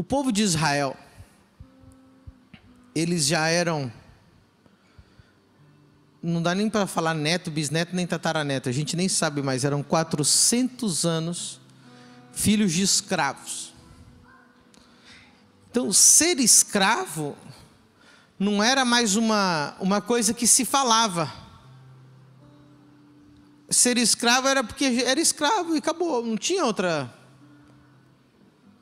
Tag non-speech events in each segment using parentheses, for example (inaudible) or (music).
O povo de Israel, eles já eram. Não dá nem para falar neto, bisneto, nem tataraneto, a gente nem sabe mais, eram 400 anos filhos de escravos. Então, ser escravo não era mais uma, uma coisa que se falava. Ser escravo era porque era escravo e acabou, não tinha outra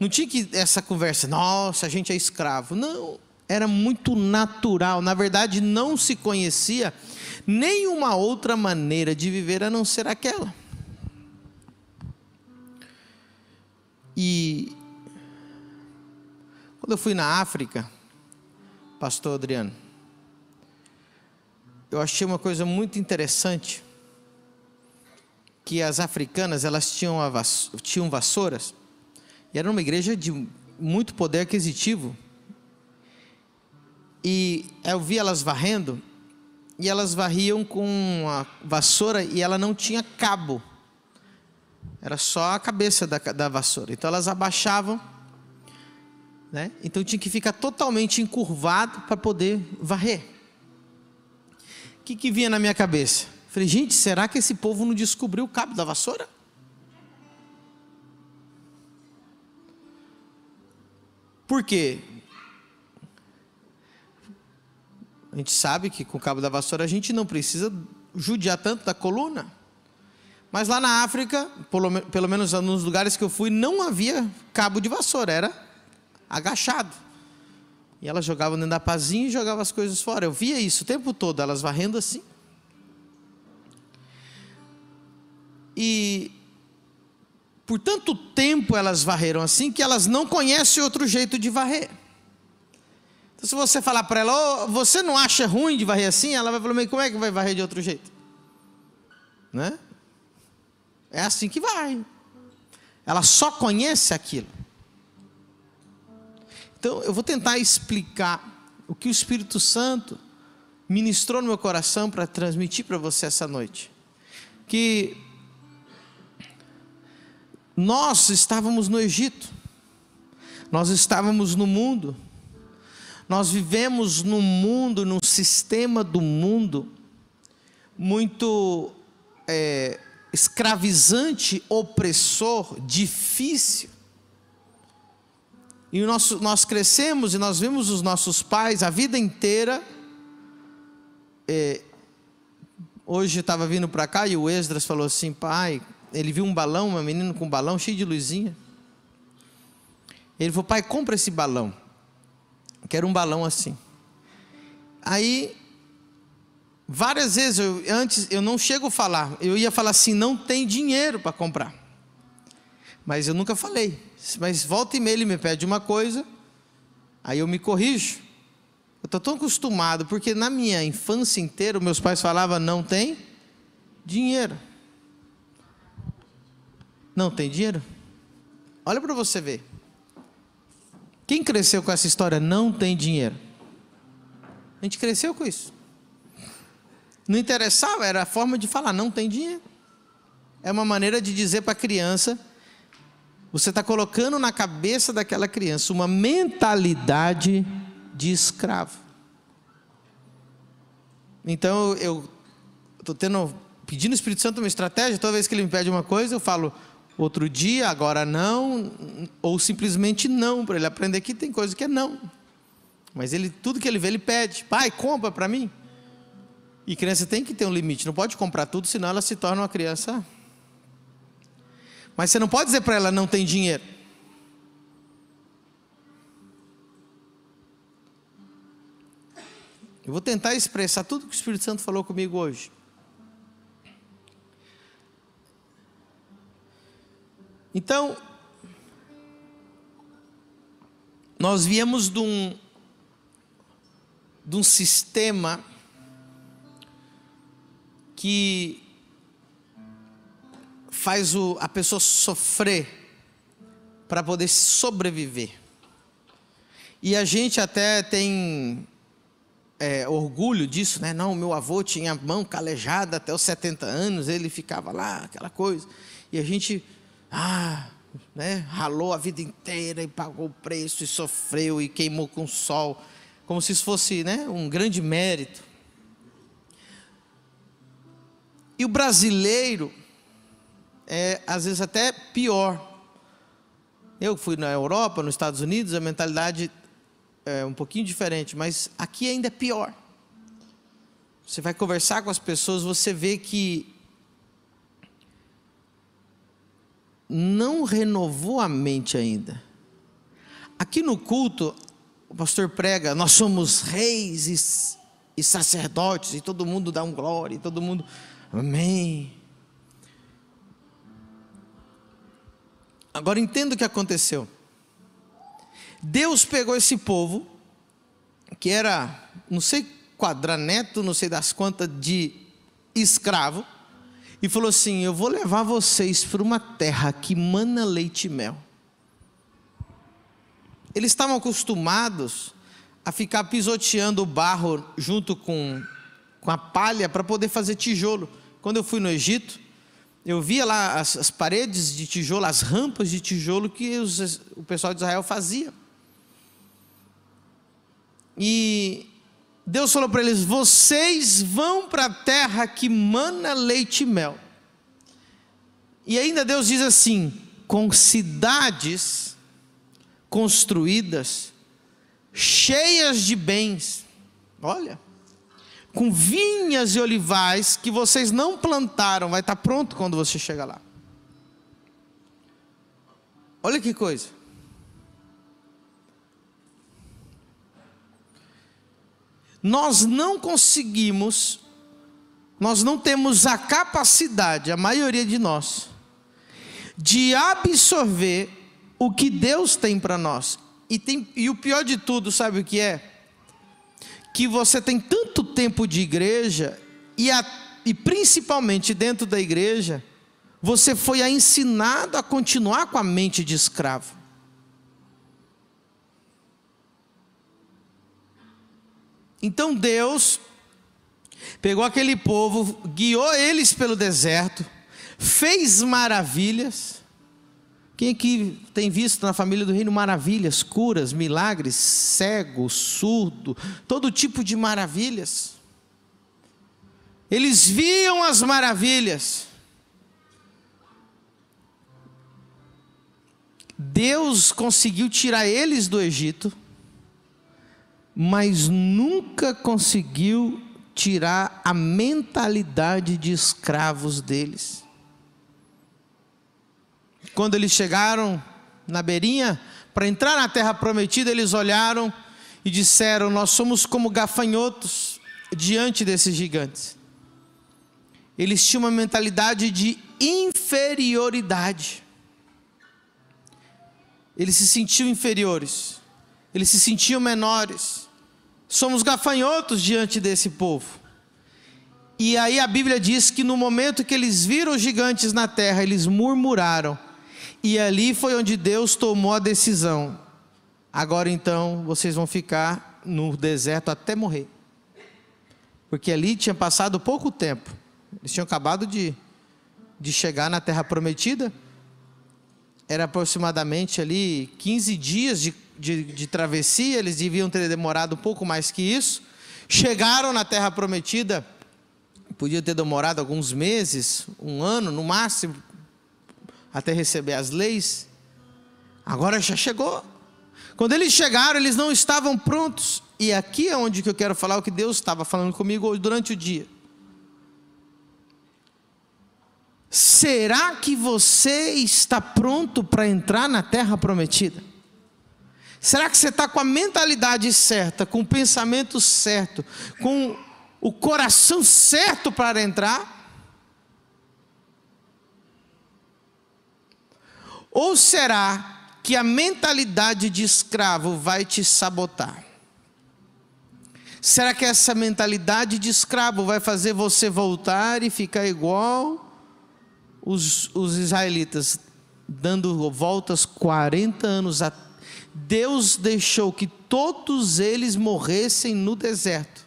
não tinha que essa conversa, nossa, a gente é escravo. Não, era muito natural. Na verdade, não se conhecia nenhuma outra maneira de viver a não ser aquela. E quando eu fui na África, pastor Adriano, eu achei uma coisa muito interessante que as africanas elas tinham, vass... tinham vassouras e era uma igreja de muito poder aquisitivo. E eu vi elas varrendo, e elas varriam com a vassoura e ela não tinha cabo. Era só a cabeça da, da vassoura. Então elas abaixavam, né? Então tinha que ficar totalmente encurvado para poder varrer. O que, que vinha na minha cabeça? Falei, gente, será que esse povo não descobriu o cabo da vassoura? Por quê? A gente sabe que com o cabo da vassoura a gente não precisa judiar tanto da coluna. Mas lá na África, pelo, pelo menos nos lugares que eu fui, não havia cabo de vassoura, era agachado. E elas jogavam dentro da pazinha e jogavam as coisas fora. Eu via isso o tempo todo, elas varrendo assim. E por tanto tempo elas varreram assim que elas não conhecem outro jeito de varrer. Então, se você falar para ela, oh, você não acha ruim de varrer assim? Ela vai falar, mas como é que vai varrer de outro jeito? Né? É assim que vai. Ela só conhece aquilo. Então, eu vou tentar explicar o que o Espírito Santo ministrou no meu coração para transmitir para você essa noite. Que nós estávamos no Egito, nós estávamos no mundo, nós vivemos no mundo, num sistema do mundo muito é, escravizante, opressor, difícil. E nós nós crescemos e nós vimos os nossos pais a vida inteira. É, hoje estava vindo para cá e o Esdras falou assim: pai, ele viu um balão, uma menina com um balão cheio de luzinha. Ele falou: Pai, compra esse balão. Quero um balão assim. Aí, várias vezes, eu, antes, eu não chego a falar. Eu ia falar assim: não tem dinheiro para comprar. Mas eu nunca falei. Mas volta e meia ele me pede uma coisa, aí eu me corrijo. Eu estou tão acostumado, porque na minha infância inteira, meus pais falavam: não tem dinheiro não tem dinheiro? Olha para você ver. Quem cresceu com essa história não tem dinheiro? A gente cresceu com isso. Não interessava, era a forma de falar, não tem dinheiro. É uma maneira de dizer para a criança: você está colocando na cabeça daquela criança uma mentalidade de escravo. Então eu estou tendo, pedindo ao Espírito Santo uma estratégia, toda vez que ele me pede uma coisa, eu falo: outro dia, agora não, ou simplesmente não, para ele aprender que tem coisa que é não. Mas ele, tudo que ele vê, ele pede: pai, compra para mim. E criança tem que ter um limite, não pode comprar tudo, senão ela se torna uma criança. Mas você não pode dizer para ela: não tem dinheiro. Eu vou tentar expressar tudo que o Espírito Santo falou comigo hoje. Então, nós viemos de um, de um sistema que faz o, a pessoa sofrer para poder sobreviver. E a gente até tem é, orgulho disso, né? Não, meu avô tinha mão calejada até os 70 anos, ele ficava lá, aquela coisa. E a gente ah, né, ralou a vida inteira e pagou o preço e sofreu e queimou com o sol, como se isso fosse né, um grande mérito. E o brasileiro é às vezes até pior. Eu fui na Europa, nos Estados Unidos, a mentalidade é um pouquinho diferente, mas aqui ainda é pior. Você vai conversar com as pessoas, você vê que não renovou a mente ainda. Aqui no culto, o pastor prega, nós somos reis e, e sacerdotes, e todo mundo dá um glória, e todo mundo, amém. Agora entenda o que aconteceu. Deus pegou esse povo, que era, não sei, quadraneto, não sei das quantas, de escravo, e falou assim: Eu vou levar vocês para uma terra que mana leite e mel. Eles estavam acostumados a ficar pisoteando o barro junto com, com a palha para poder fazer tijolo. Quando eu fui no Egito, eu via lá as, as paredes de tijolo, as rampas de tijolo que os, o pessoal de Israel fazia. E Deus falou para eles: vocês vão para a terra que mana leite e mel. E ainda Deus diz assim: com cidades construídas, cheias de bens, olha, com vinhas e olivais que vocês não plantaram, vai estar tá pronto quando você chegar lá. Olha que coisa. nós não conseguimos, nós não temos a capacidade, a maioria de nós, de absorver o que Deus tem para nós. E, tem, e o pior de tudo, sabe o que é? Que você tem tanto tempo de igreja, e, a, e principalmente dentro da igreja, você foi ensinado a continuar com a mente de escravo. Então Deus pegou aquele povo, guiou eles pelo deserto, fez maravilhas. Quem aqui tem visto na família do reino maravilhas, curas, milagres, cego, surdo, todo tipo de maravilhas? Eles viam as maravilhas. Deus conseguiu tirar eles do Egito mas nunca conseguiu tirar a mentalidade de escravos deles. Quando eles chegaram na beirinha para entrar na terra prometida, eles olharam e disseram: Nós somos como gafanhotos diante desses gigantes. Eles tinham uma mentalidade de inferioridade. Eles se sentiam inferiores, eles se sentiam menores somos gafanhotos diante desse povo. E aí a Bíblia diz que no momento que eles viram os gigantes na terra, eles murmuraram. E ali foi onde Deus tomou a decisão. Agora então vocês vão ficar no deserto até morrer. Porque ali tinha passado pouco tempo. Eles tinham acabado de, de chegar na terra prometida. Era aproximadamente ali 15 dias de de, de travessia, eles deviam ter demorado um pouco mais que isso. Chegaram na Terra Prometida, podia ter demorado alguns meses, um ano no máximo, até receber as leis. Agora já chegou. Quando eles chegaram, eles não estavam prontos. E aqui é onde que eu quero falar o que Deus estava falando comigo durante o dia. Será que você está pronto para entrar na terra prometida? Será que você está com a mentalidade certa, com o pensamento certo, com o coração certo para entrar? Ou será que a mentalidade de escravo vai te sabotar? Será que essa mentalidade de escravo vai fazer você voltar e ficar igual os, os israelitas, dando voltas 40 anos atrás? Deus deixou que todos eles morressem no deserto.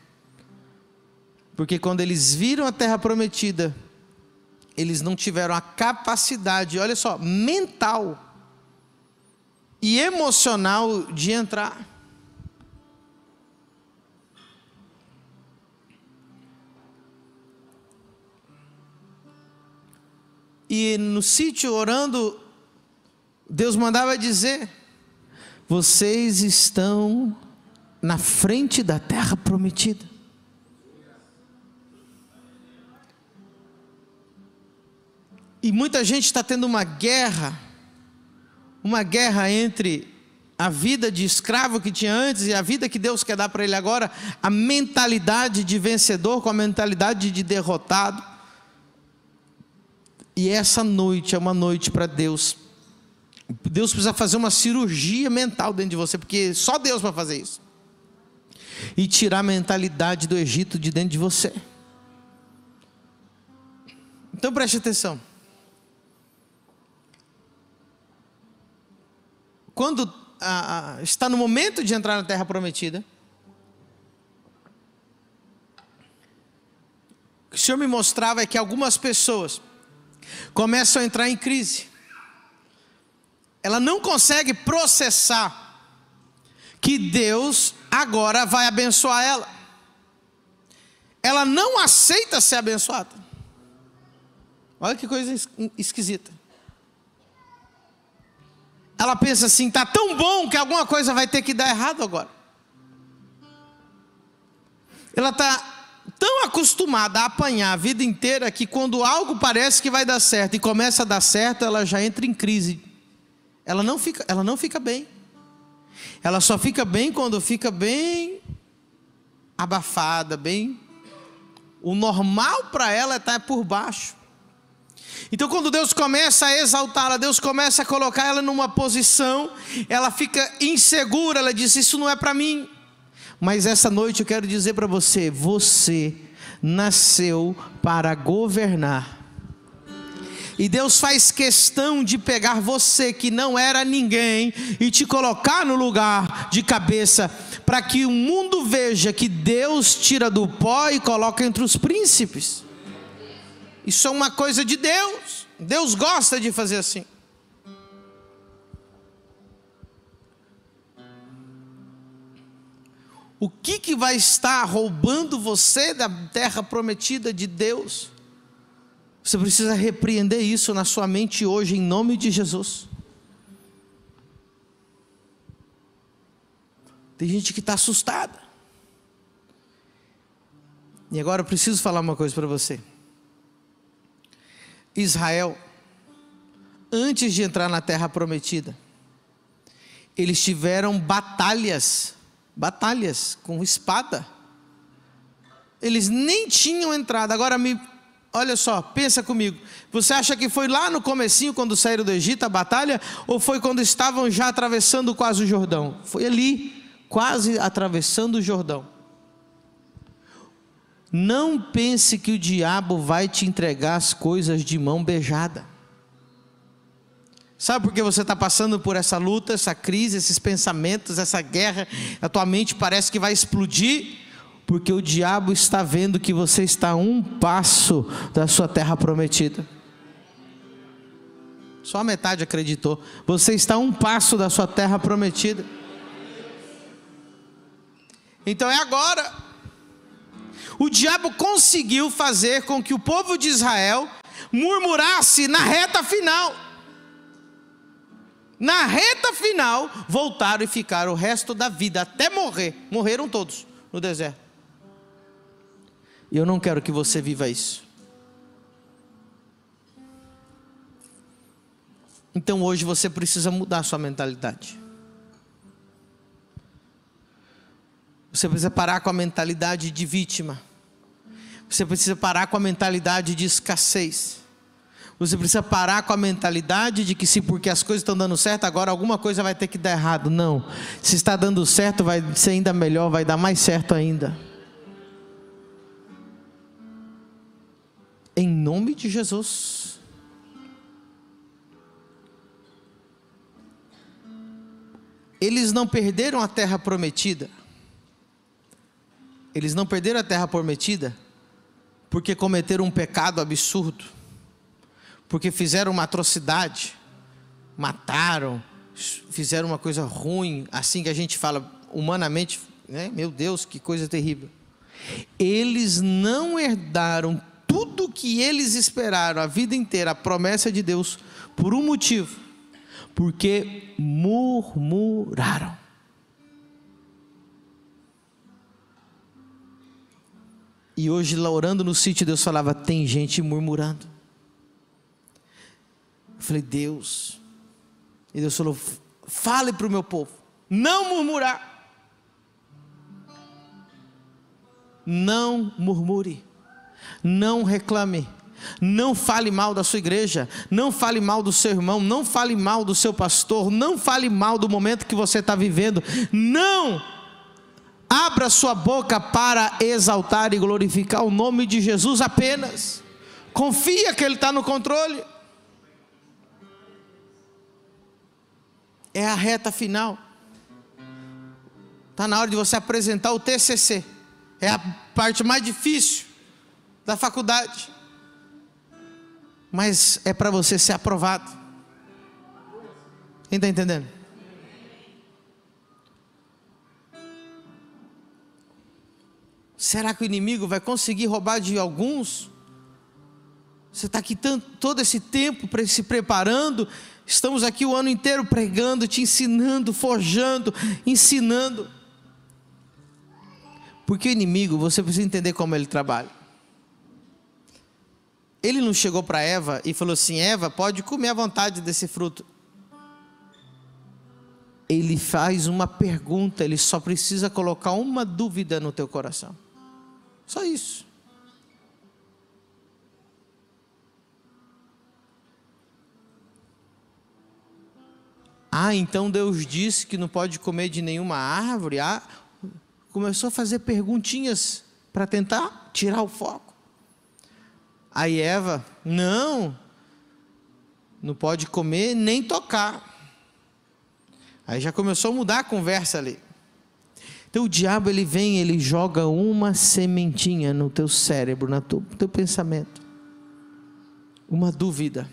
Porque quando eles viram a terra prometida, eles não tiveram a capacidade, olha só, mental e emocional de entrar. E no sítio orando, Deus mandava dizer: vocês estão na frente da terra prometida. E muita gente está tendo uma guerra, uma guerra entre a vida de escravo que tinha antes e a vida que Deus quer dar para ele agora, a mentalidade de vencedor com a mentalidade de derrotado. E essa noite é uma noite para Deus Deus precisa fazer uma cirurgia mental dentro de você, porque só Deus vai fazer isso. E tirar a mentalidade do Egito de dentro de você. Então preste atenção. Quando a, a, está no momento de entrar na Terra Prometida, o que o Senhor me mostrava é que algumas pessoas começam a entrar em crise ela não consegue processar que Deus agora vai abençoar ela. Ela não aceita ser abençoada. Olha que coisa esquisita. Ela pensa assim: tá tão bom que alguma coisa vai ter que dar errado agora. Ela está tão acostumada a apanhar a vida inteira que quando algo parece que vai dar certo e começa a dar certo, ela já entra em crise ela não fica, ela não fica bem. Ela só fica bem quando fica bem abafada, bem. O normal para ela é estar tá por baixo. Então, quando Deus começa a exaltá-la, Deus começa a colocar ela numa posição, ela fica insegura, ela diz: Isso não é para mim. Mas essa noite eu quero dizer para você: você nasceu para governar. E Deus faz questão de pegar você que não era ninguém e te colocar no lugar de cabeça, para que o mundo veja que Deus tira do pó e coloca entre os príncipes. Isso é uma coisa de Deus. Deus gosta de fazer assim. O que, que vai estar roubando você da terra prometida de Deus? Você precisa repreender isso na sua mente hoje, em nome de Jesus. Tem gente que está assustada. E agora eu preciso falar uma coisa para você. Israel, antes de entrar na terra prometida, eles tiveram batalhas, batalhas com espada. Eles nem tinham entrado. Agora me Olha só, pensa comigo. Você acha que foi lá no comecinho quando saíram do Egito a batalha ou foi quando estavam já atravessando quase o Jordão? Foi ali, quase atravessando o Jordão. Não pense que o diabo vai te entregar as coisas de mão beijada. Sabe por que você está passando por essa luta, essa crise, esses pensamentos, essa guerra? A tua mente parece que vai explodir porque o diabo está vendo que você está a um passo da sua terra prometida. Só a metade acreditou. Você está a um passo da sua terra prometida. Então é agora. O diabo conseguiu fazer com que o povo de Israel murmurasse na reta final. Na reta final, voltaram e ficaram o resto da vida, até morrer. Morreram todos no deserto. E eu não quero que você viva isso. Então hoje você precisa mudar sua mentalidade. Você precisa parar com a mentalidade de vítima. Você precisa parar com a mentalidade de escassez. Você precisa parar com a mentalidade de que se porque as coisas estão dando certo, agora alguma coisa vai ter que dar errado. Não. Se está dando certo, vai ser ainda melhor, vai dar mais certo ainda. Em nome de Jesus. Eles não perderam a terra prometida. Eles não perderam a terra prometida porque cometeram um pecado absurdo, porque fizeram uma atrocidade, mataram, fizeram uma coisa ruim, assim que a gente fala humanamente, né? meu Deus, que coisa terrível. Eles não herdaram que eles esperaram a vida inteira, a promessa de Deus, por um motivo: porque murmuraram. E hoje, lá orando no sítio, Deus falava: tem gente murmurando. Eu falei: Deus. E Deus falou: fale para o meu povo, não murmurar. Não murmure. Não reclame. Não fale mal da sua igreja, não fale mal do seu irmão, não fale mal do seu pastor, não fale mal do momento que você está vivendo. Não abra sua boca para exaltar e glorificar o nome de Jesus apenas. Confia que Ele está no controle. É a reta final. Está na hora de você apresentar o TCC. É a parte mais difícil da faculdade, mas é para você ser aprovado. Quem está entendendo? Será que o inimigo vai conseguir roubar de alguns? Você está aqui tanto, todo esse tempo se preparando, estamos aqui o ano inteiro pregando, te ensinando, forjando, ensinando. Porque o inimigo, você precisa entender como ele trabalha. Ele não chegou para Eva e falou assim: Eva, pode comer à vontade desse fruto. Ele faz uma pergunta, ele só precisa colocar uma dúvida no teu coração. Só isso. Ah, então Deus disse que não pode comer de nenhuma árvore. Ah, começou a fazer perguntinhas para tentar tirar o foco. Aí Eva, não, não pode comer nem tocar. Aí já começou a mudar a conversa ali. Então o diabo ele vem, ele joga uma sementinha no teu cérebro, no teu, no teu pensamento. Uma dúvida.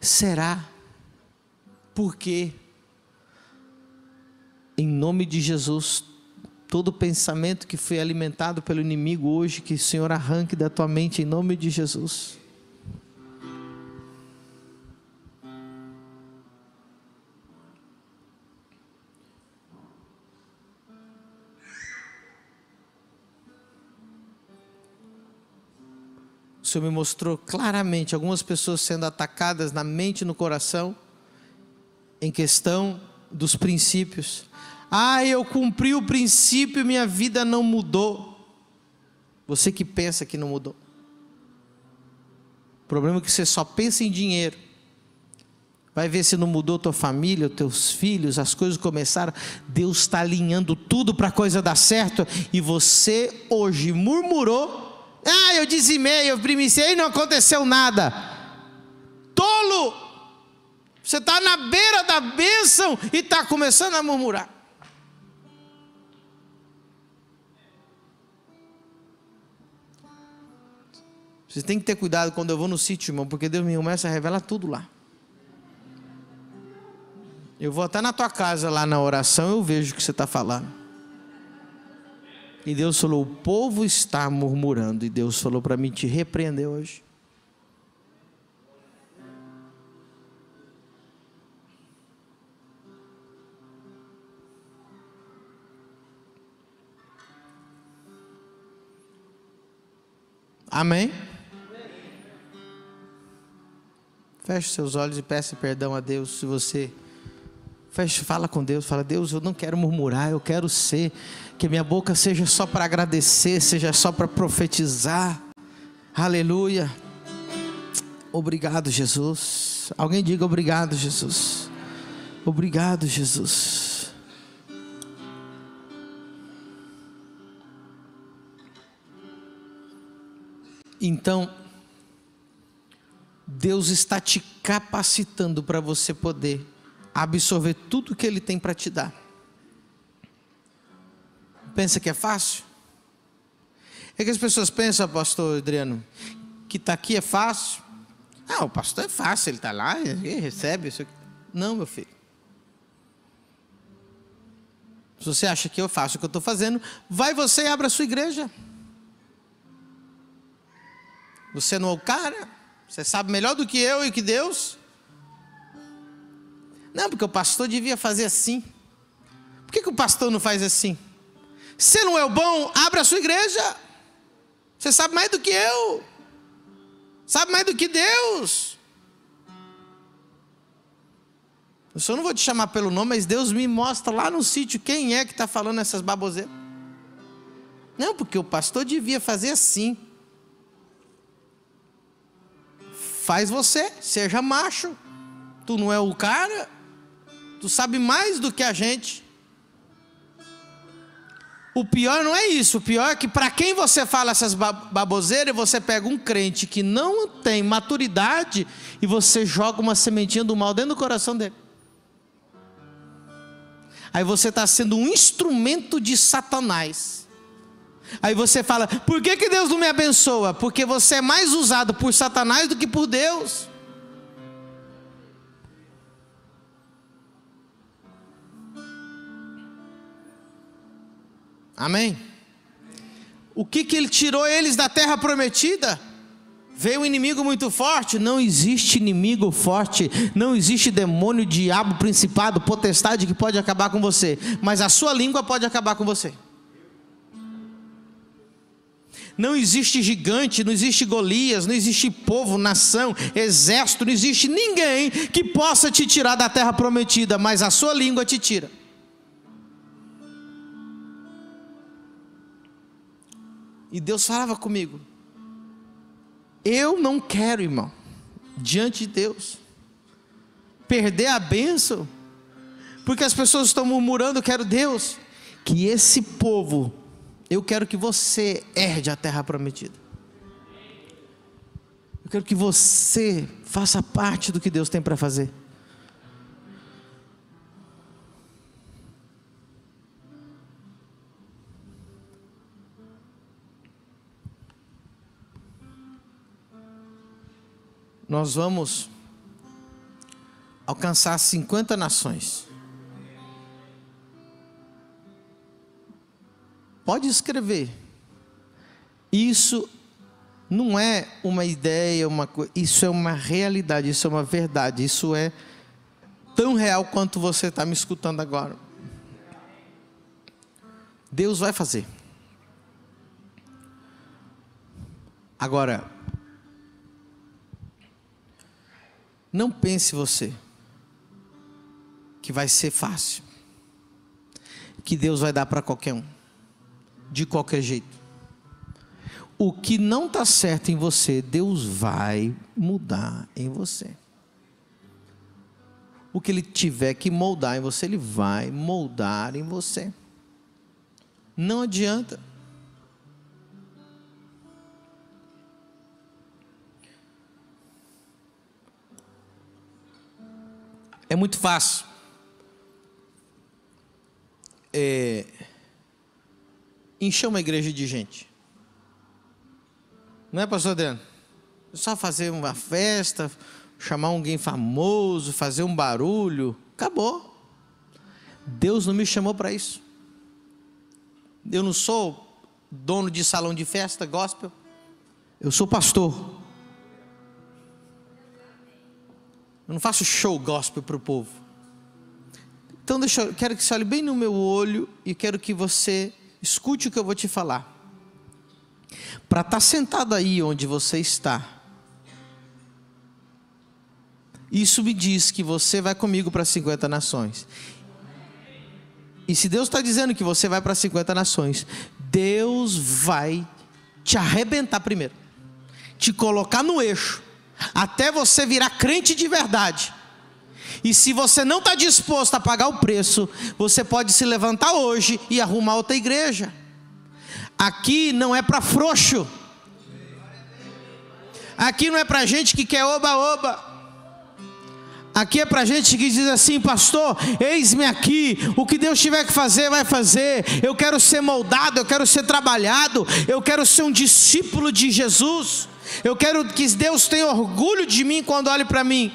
Será? Por quê? Em nome de Jesus, Todo pensamento que foi alimentado pelo inimigo hoje, que o Senhor arranque da tua mente em nome de Jesus. o Senhor me mostrou claramente algumas pessoas sendo atacadas na mente e no coração em questão dos princípios. Ah, eu cumpri o princípio e minha vida não mudou. Você que pensa que não mudou. O problema é que você só pensa em dinheiro. Vai ver se não mudou tua família, teus filhos, as coisas começaram. Deus está alinhando tudo para a coisa dar certo. E você hoje murmurou. Ah, eu dizimei, eu primicei e não aconteceu nada. Tolo! Você está na beira da bênção e está começando a murmurar. Você tem que ter cuidado quando eu vou no sítio, irmão, porque Deus me começa a revelar tudo lá. Eu vou até na tua casa lá na oração, eu vejo o que você está falando. E Deus falou: o povo está murmurando. E Deus falou para mim: te repreender hoje. Amém? Feche seus olhos e peça perdão a Deus se você Feche, fala com Deus, fala, Deus, eu não quero murmurar, eu quero ser, que minha boca seja só para agradecer, seja só para profetizar. Aleluia. Obrigado, Jesus. Alguém diga obrigado, Jesus. Obrigado, Jesus. Então, Deus está te capacitando para você poder absorver tudo que Ele tem para te dar. Pensa que é fácil? É que as pessoas pensam, pastor Adriano, que está aqui é fácil. Ah, o pastor é fácil, ele está lá, ele recebe isso aqui. Não, meu filho. Se você acha que eu faço o que eu estou fazendo, vai você e abra a sua igreja. Você não é o cara. Você sabe melhor do que eu e que Deus? Não, porque o pastor devia fazer assim. Por que, que o pastor não faz assim? Se não é o bom, abra a sua igreja. Você sabe mais do que eu. Sabe mais do que Deus. Eu só não vou te chamar pelo nome, mas Deus me mostra lá no sítio quem é que está falando essas baboseiras. Não, porque o pastor devia fazer assim. Faz você, seja macho. Tu não é o cara, tu sabe mais do que a gente. O pior não é isso, o pior é que para quem você fala essas baboseiras, você pega um crente que não tem maturidade e você joga uma sementinha do mal dentro do coração dele. Aí você está sendo um instrumento de Satanás. Aí você fala: por que, que Deus não me abençoa? Porque você é mais usado por Satanás do que por Deus. Amém? O que, que ele tirou eles da terra prometida? Veio um inimigo muito forte? Não existe inimigo forte, não existe demônio, diabo, principado, potestade que pode acabar com você, mas a sua língua pode acabar com você. Não existe gigante, não existe Golias, não existe povo, nação, exército, não existe ninguém que possa te tirar da terra prometida, mas a sua língua te tira. E Deus falava comigo: Eu não quero, irmão, diante de Deus, perder a bênção, porque as pessoas estão murmurando: Quero Deus, que esse povo eu quero que você herde a terra prometida. Eu quero que você faça parte do que Deus tem para fazer. Nós vamos alcançar 50 nações. Pode escrever. Isso não é uma ideia, uma isso é uma realidade, isso é uma verdade, isso é tão real quanto você está me escutando agora. Deus vai fazer. Agora, não pense você que vai ser fácil, que Deus vai dar para qualquer um de qualquer jeito. O que não está certo em você, Deus vai mudar em você. O que Ele tiver que moldar em você, Ele vai moldar em você. Não adianta. É muito fácil. É encher uma igreja de gente. Não é, pastor Adriano? Só fazer uma festa, chamar alguém famoso, fazer um barulho. Acabou. Deus não me chamou para isso. Eu não sou dono de salão de festa, gospel. Eu sou pastor. Eu não faço show gospel para o povo. Então, deixa, eu, quero que você olhe bem no meu olho e quero que você Escute o que eu vou te falar. Para estar tá sentado aí onde você está, isso me diz que você vai comigo para 50 nações. E se Deus está dizendo que você vai para 50 nações, Deus vai te arrebentar primeiro, te colocar no eixo, até você virar crente de verdade. E se você não está disposto a pagar o preço, você pode se levantar hoje e arrumar outra igreja. Aqui não é para frouxo. Aqui não é para gente que quer oba-oba. Aqui é para gente que diz assim, pastor, eis-me aqui, o que Deus tiver que fazer, vai fazer. Eu quero ser moldado, eu quero ser trabalhado, eu quero ser um discípulo de Jesus. Eu quero que Deus tenha orgulho de mim quando olhe para mim.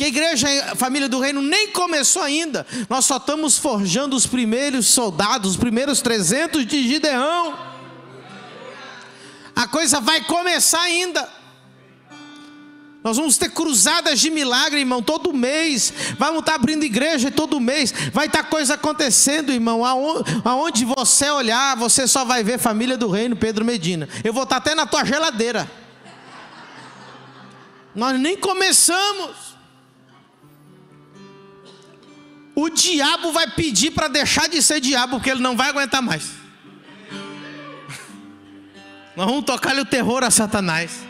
Porque a igreja, a família do reino, nem começou ainda. Nós só estamos forjando os primeiros soldados, os primeiros 300 de Gideão. A coisa vai começar ainda. Nós vamos ter cruzadas de milagre, irmão, todo mês. Vamos estar tá abrindo igreja todo mês. Vai estar tá coisa acontecendo, irmão. Aonde você olhar, você só vai ver família do reino, Pedro Medina. Eu vou estar tá até na tua geladeira. Nós nem começamos. o diabo vai pedir para deixar de ser diabo, porque ele não vai aguentar mais. Nós vamos tocar-lhe o terror a Satanás.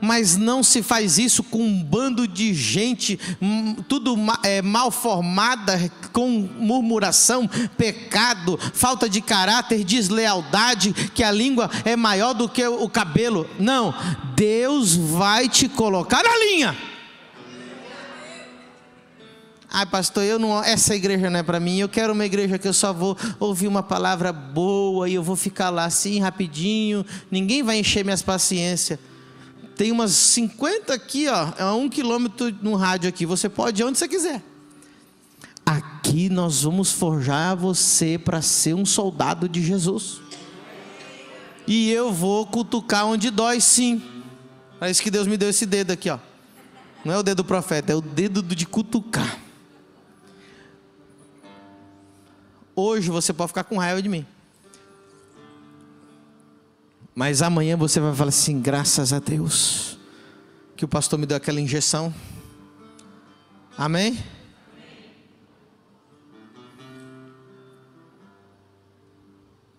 Mas não se faz isso com um bando de gente, hum, tudo é, mal formada, com murmuração, pecado, falta de caráter, deslealdade, que a língua é maior do que o cabelo. Não, Deus vai te colocar na linha. Ai, pastor, eu não, essa igreja não é para mim. Eu quero uma igreja que eu só vou ouvir uma palavra boa e eu vou ficar lá assim rapidinho. Ninguém vai encher minhas paciências. Tem umas 50 aqui, ó, é um quilômetro no rádio aqui. Você pode ir onde você quiser. Aqui nós vamos forjar você para ser um soldado de Jesus. E eu vou cutucar onde dói, sim. É isso que Deus me deu esse dedo aqui, ó. Não é o dedo do profeta, é o dedo de cutucar. Hoje você pode ficar com raiva de mim. Mas amanhã você vai falar assim: graças a Deus, que o pastor me deu aquela injeção. Amém?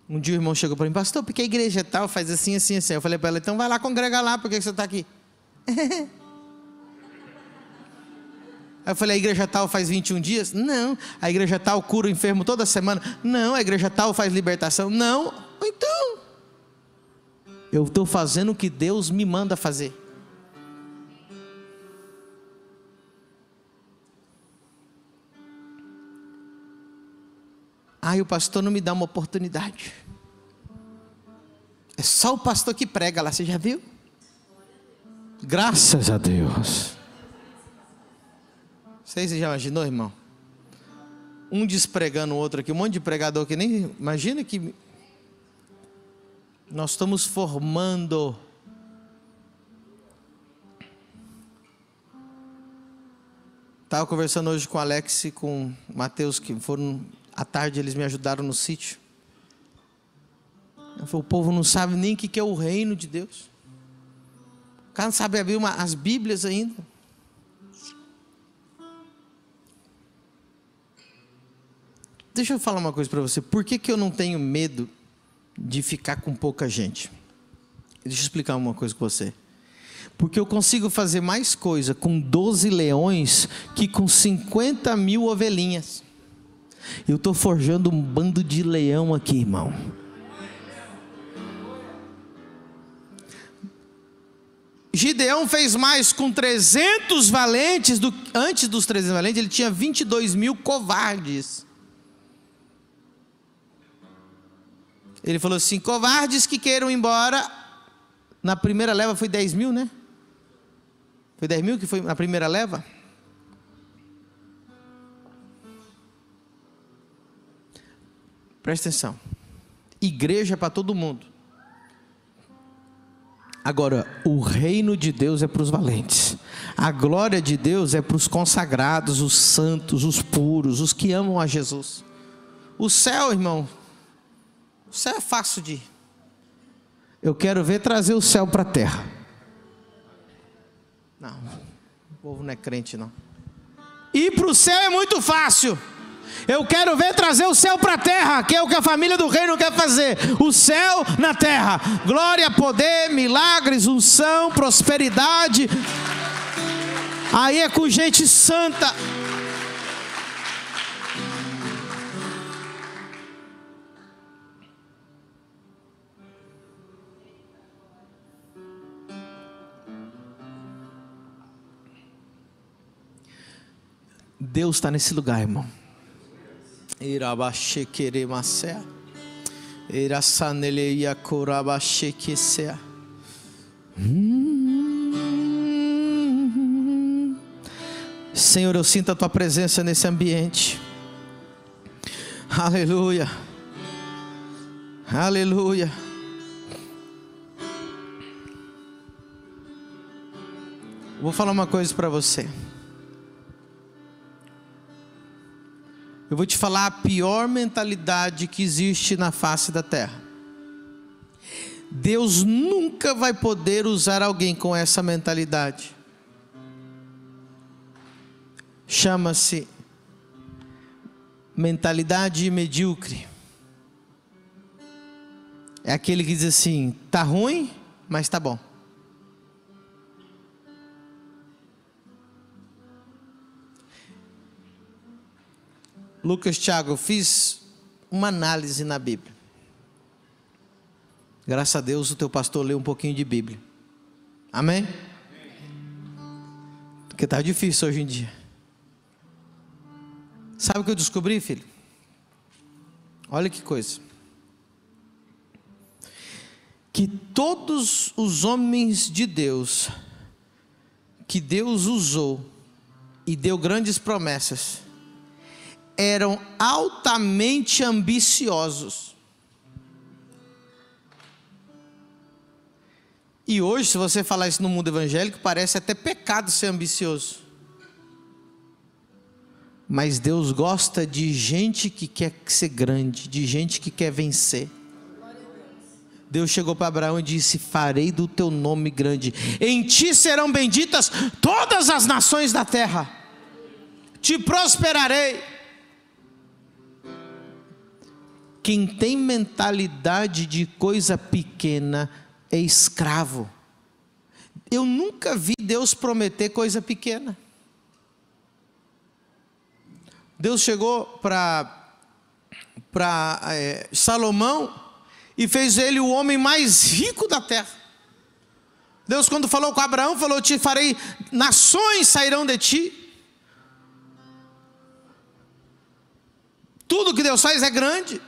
Um dia o irmão chegou para mim, pastor, porque a igreja é tal faz assim, assim, assim. Eu falei para ela, então vai lá congregar lá, porque você está aqui? (laughs) Aí eu falei, a igreja tal faz 21 dias? Não. A igreja tal cura o enfermo toda semana? Não. A igreja tal faz libertação? Não. Então, eu estou fazendo o que Deus me manda fazer. e o pastor não me dá uma oportunidade. É só o pastor que prega lá, você já viu? Graças a Deus. Você já imaginou, irmão? Um despregando o outro aqui, um monte de pregador que nem. Imagina que. Nós estamos formando. Estava conversando hoje com o Alex e com o Matheus, que foram à tarde, eles me ajudaram no sítio. Falei, o povo não sabe nem o que é o reino de Deus. O cara não sabe abrir uma, as Bíblias ainda. Deixa eu falar uma coisa para você. Por que, que eu não tenho medo de ficar com pouca gente? Deixa eu explicar uma coisa com você. Porque eu consigo fazer mais coisa com 12 leões que com 50 mil ovelhinhas. Eu estou forjando um bando de leão aqui, irmão. Gideão fez mais com 300 valentes, do, antes dos 300 valentes, ele tinha 22 mil covardes. Ele falou assim: covardes que queiram embora. Na primeira leva foi 10 mil, né? Foi 10 mil que foi na primeira leva? Presta atenção. Igreja para todo mundo. Agora, o reino de Deus é para os valentes. A glória de Deus é para os consagrados, os santos, os puros, os que amam a Jesus. O céu, irmão, o céu é fácil de ir. Eu quero ver trazer o céu para a terra. Não, o povo não é crente, não. Ir para o céu é muito fácil. Eu quero ver trazer o céu para a terra, que é o que a família do reino quer fazer. O céu na terra. Glória, poder, milagres, unção, prosperidade. Aí é com gente santa. Deus está nesse lugar, irmão. Senhor, eu sinto a tua presença nesse ambiente. Aleluia. Aleluia. Vou falar uma coisa para você. Eu vou te falar a pior mentalidade que existe na face da terra. Deus nunca vai poder usar alguém com essa mentalidade. Chama-se mentalidade medíocre. É aquele que diz assim: tá ruim, mas tá bom. Lucas, Tiago, eu fiz uma análise na Bíblia. Graças a Deus o teu pastor leu um pouquinho de Bíblia. Amém? Porque está difícil hoje em dia. Sabe o que eu descobri, filho? Olha que coisa. Que todos os homens de Deus que Deus usou e deu grandes promessas, eram altamente ambiciosos. E hoje, se você falar isso no mundo evangélico, parece até pecado ser ambicioso. Mas Deus gosta de gente que quer ser grande, de gente que quer vencer. Deus chegou para Abraão e disse: Farei do teu nome grande, em ti serão benditas todas as nações da terra, te prosperarei Quem tem mentalidade de coisa pequena é escravo. Eu nunca vi Deus prometer coisa pequena. Deus chegou para para é, Salomão e fez ele o homem mais rico da terra. Deus, quando falou com Abraão, falou: Te farei, nações sairão de ti. Tudo que Deus faz é grande.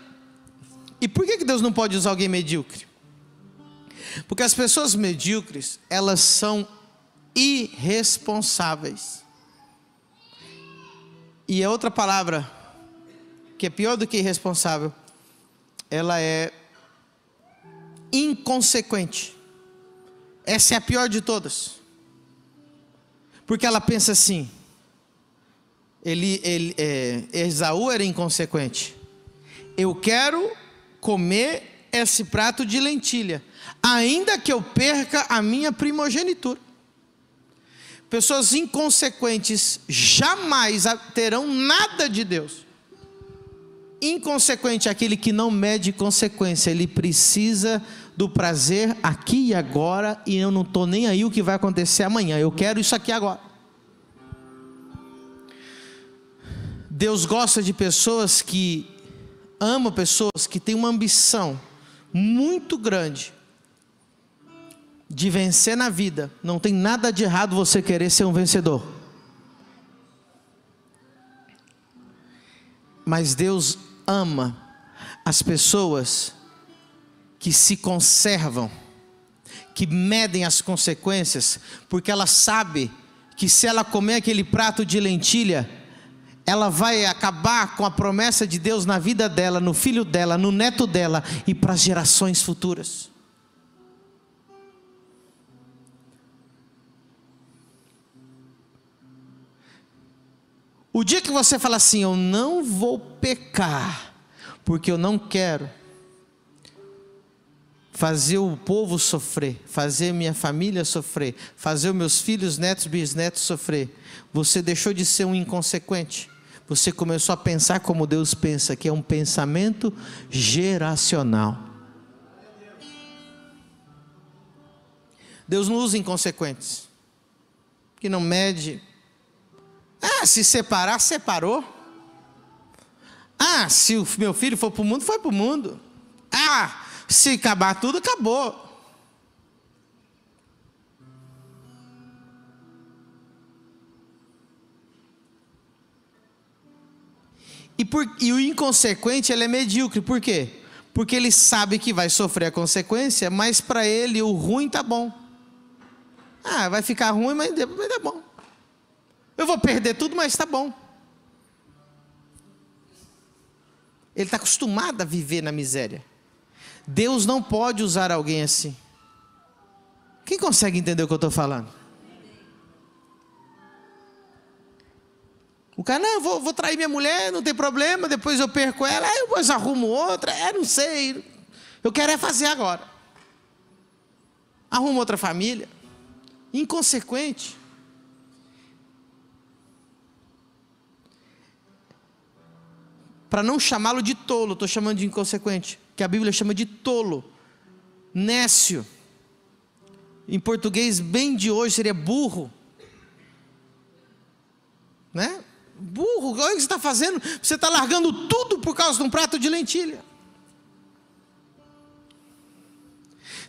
E por que Deus não pode usar alguém medíocre? Porque as pessoas medíocres, elas são irresponsáveis. E a outra palavra que é pior do que irresponsável, ela é inconsequente. Essa é a pior de todas. Porque ela pensa assim: ele, ele, é, Esaú era inconsequente. Eu quero comer esse prato de lentilha, ainda que eu perca a minha primogenitura. Pessoas inconsequentes jamais terão nada de Deus. Inconsequente é aquele que não mede consequência, ele precisa do prazer aqui e agora, e eu não estou nem aí o que vai acontecer amanhã, eu quero isso aqui agora. Deus gosta de pessoas que amo pessoas que têm uma ambição muito grande de vencer na vida. Não tem nada de errado você querer ser um vencedor. Mas Deus ama as pessoas que se conservam, que medem as consequências, porque ela sabe que se ela comer aquele prato de lentilha, ela vai acabar com a promessa de Deus na vida dela, no filho dela, no neto dela e para as gerações futuras. O dia que você fala assim, eu não vou pecar, porque eu não quero fazer o povo sofrer, fazer minha família sofrer, fazer os meus filhos, netos, bisnetos sofrer, você deixou de ser um inconsequente você começou a pensar como Deus pensa, que é um pensamento geracional. Deus não usa inconsequentes, que não mede. Ah, se separar, separou. Ah, se o meu filho for para o mundo, foi para o mundo. Ah, se acabar tudo, acabou. E, por, e o inconsequente ele é medíocre. Por quê? Porque ele sabe que vai sofrer a consequência, mas para ele o ruim tá bom. Ah, vai ficar ruim, mas, mas tá bom. Eu vou perder tudo, mas tá bom. Ele está acostumado a viver na miséria. Deus não pode usar alguém assim. Quem consegue entender o que eu estou falando? O cara, não, vou, vou trair minha mulher, não tem problema, depois eu perco ela, aí depois arrumo outra, é, não sei. Eu quero é fazer agora. Arrumo outra família. Inconsequente. Para não chamá-lo de tolo, estou chamando de inconsequente, que a Bíblia chama de tolo, nécio. Em português, bem de hoje, seria burro. Né? burro, olha o que você está fazendo, você está largando tudo por causa de um prato de lentilha.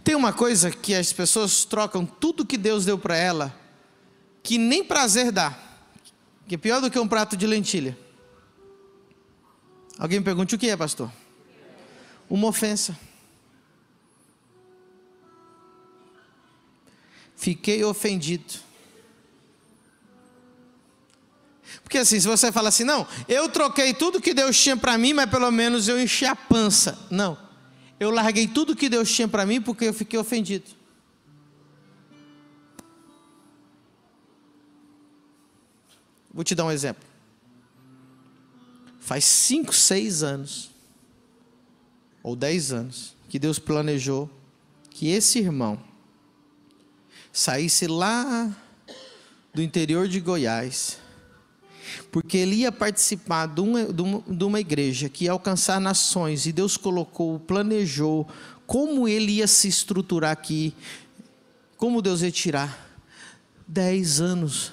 Tem uma coisa que as pessoas trocam tudo que Deus deu para ela, que nem prazer dá, que é pior do que um prato de lentilha. Alguém pergunte o que é, pastor? Uma ofensa. Fiquei ofendido. Porque assim, se você fala assim, não, eu troquei tudo que Deus tinha para mim, mas pelo menos eu enchi a pança. Não. Eu larguei tudo que Deus tinha para mim porque eu fiquei ofendido. Vou te dar um exemplo. Faz cinco, seis anos, ou dez anos, que Deus planejou que esse irmão saísse lá do interior de Goiás porque ele ia participar de uma, de uma, igreja que ia alcançar nações, e Deus colocou, planejou como ele ia se estruturar aqui, como Deus ia tirar. Dez anos.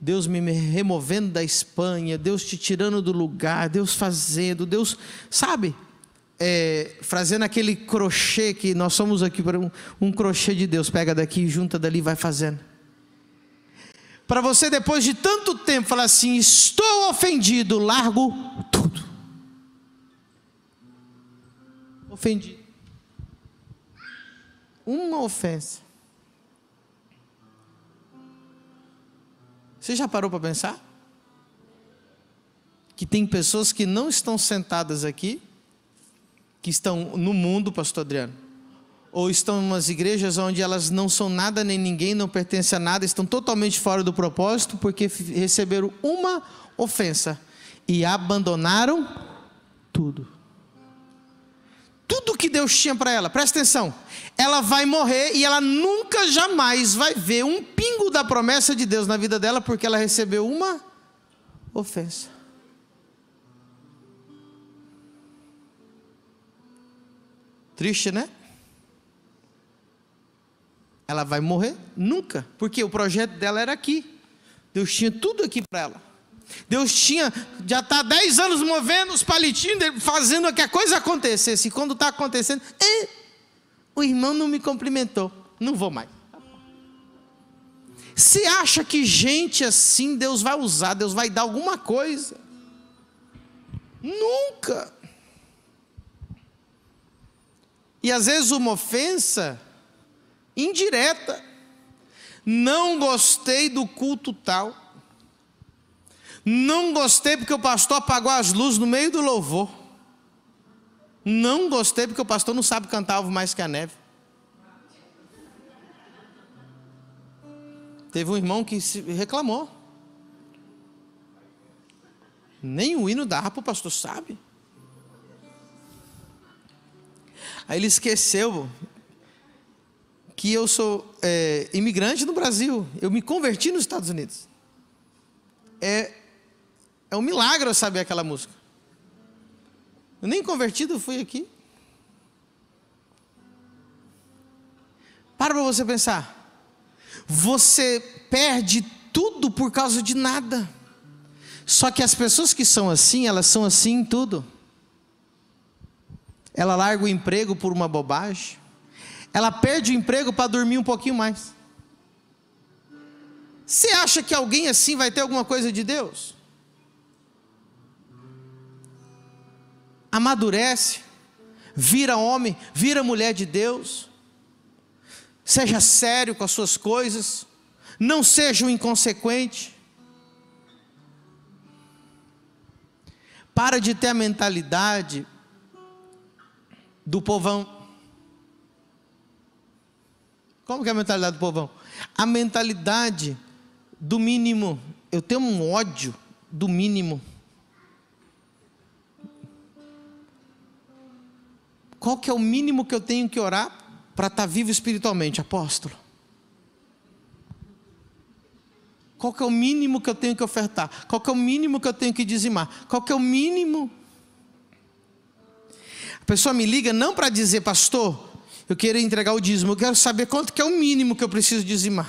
Deus me removendo da Espanha, Deus te tirando do lugar, Deus fazendo, Deus, sabe? É, fazendo aquele crochê que nós somos aqui, um, um crochê de Deus, pega daqui, junta dali, vai fazendo para você depois de tanto tempo falar assim: estou ofendido, largo tudo. Ofendido. Uma ofensa. Você já parou para pensar? Que tem pessoas que não estão sentadas aqui, que estão no mundo, Pastor Adriano ou estão em umas igrejas onde elas não são nada nem ninguém, não pertencem a nada, estão totalmente fora do propósito porque receberam uma ofensa e abandonaram tudo. Tudo que Deus tinha para ela, presta atenção, ela vai morrer e ela nunca jamais vai ver um pingo da promessa de Deus na vida dela porque ela recebeu uma ofensa. Triste, né? Ela vai morrer nunca, porque o projeto dela era aqui. Deus tinha tudo aqui para ela. Deus tinha, já está 10 anos movendo os palitinhos, fazendo que a coisa acontecesse. E quando está acontecendo, eh, o irmão não me cumprimentou, não vou mais. Se acha que gente assim Deus vai usar, Deus vai dar alguma coisa? Nunca. E às vezes uma ofensa indireta. Não gostei do culto tal. Não gostei porque o pastor apagou as luzes no meio do louvor. Não gostei porque o pastor não sabe cantar alvo mais que a neve. Teve um irmão que se reclamou. Nem o hino da rapa o pastor sabe. Aí ele esqueceu que eu sou é, imigrante no Brasil, eu me converti nos Estados Unidos. É, é um milagre eu saber aquela música. Eu nem convertido fui aqui. Para para você pensar. Você perde tudo por causa de nada. Só que as pessoas que são assim, elas são assim em tudo. Ela larga o emprego por uma bobagem. Ela perde o emprego para dormir um pouquinho mais. Você acha que alguém assim vai ter alguma coisa de Deus? Amadurece, vira homem, vira mulher de Deus. Seja sério com as suas coisas, não seja um inconsequente. Para de ter a mentalidade do povão. Como que é a mentalidade do povão? A mentalidade do mínimo. Eu tenho um ódio do mínimo. Qual que é o mínimo que eu tenho que orar para estar tá vivo espiritualmente, apóstolo? Qual que é o mínimo que eu tenho que ofertar? Qual que é o mínimo que eu tenho que dizimar? Qual que é o mínimo? A pessoa me liga não para dizer, pastor, eu quero entregar o dízimo, eu quero saber quanto que é o mínimo que eu preciso dizimar.